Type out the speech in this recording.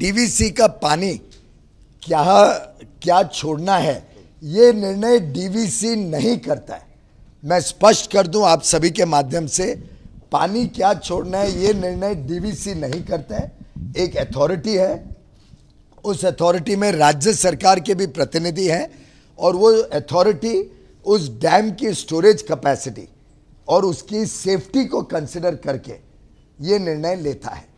DVC का पानी क्या क्या छोड़ना है ये निर्णय डीवीसी नहीं करता है मैं स्पष्ट कर दूं आप सभी के माध्यम से पानी क्या छोड़ना है ये निर्णय डीवीसी नहीं करता है एक अथॉरिटी है उस अथॉरिटी में राज्य सरकार के भी प्रतिनिधि हैं और वो अथॉरिटी उस डैम की स्टोरेज कैपेसिटी और उसकी सेफ्टी को कंसिडर करके ये निर्णय लेता है